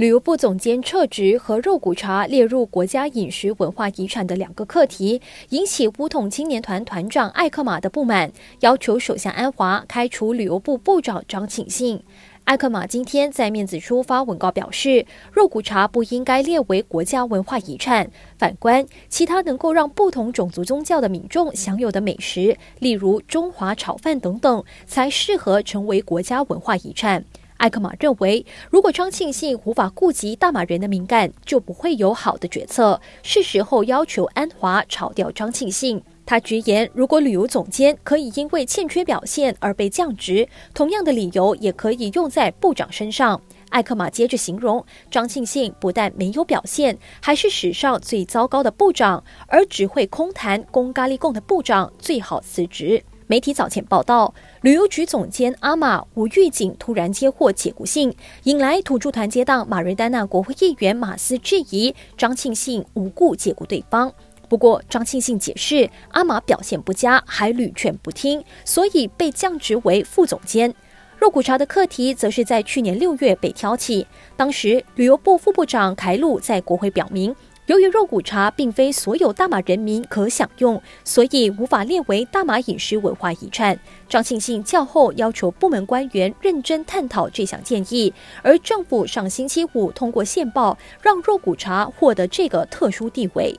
旅游部总监撤职和肉骨茶列入国家饮食文化遗产的两个课题，引起乌统青年团团长艾克马的不满，要求首相安华开除旅游部部长张庆信。艾克马今天在面子书发文告表示，肉骨茶不应该列为国家文化遗产。反观其他能够让不同种族宗教的民众享有的美食，例如中华炒饭等等，才适合成为国家文化遗产。艾克马认为，如果张庆信无法顾及大马人的敏感，就不会有好的决策。是时候要求安华炒掉张庆信。他直言，如果旅游总监可以因为欠缺表现而被降职，同样的理由也可以用在部长身上。艾克马接着形容，张庆信不但没有表现，还是史上最糟糕的部长，而只会空谈“公咖喱贡”的部长最好辞职。媒体早前报道，旅游局总监阿玛吴玉警突然接获解雇信，引来土著团结党马瑞丹娜国会议员马斯质疑张庆信无故解雇对方。不过张庆信解释，阿玛表现不佳，还屡劝不听，所以被降职为副总监。肉骨茶的课题则是在去年六月被挑起，当时旅游部副部长凯鲁在国会表明。由于肉骨茶并非所有大马人民可享用，所以无法列为大马饮食文化遗产。张庆信较后要求部门官员认真探讨这项建议，而政府上星期五通过线报，让肉骨茶获得这个特殊地位。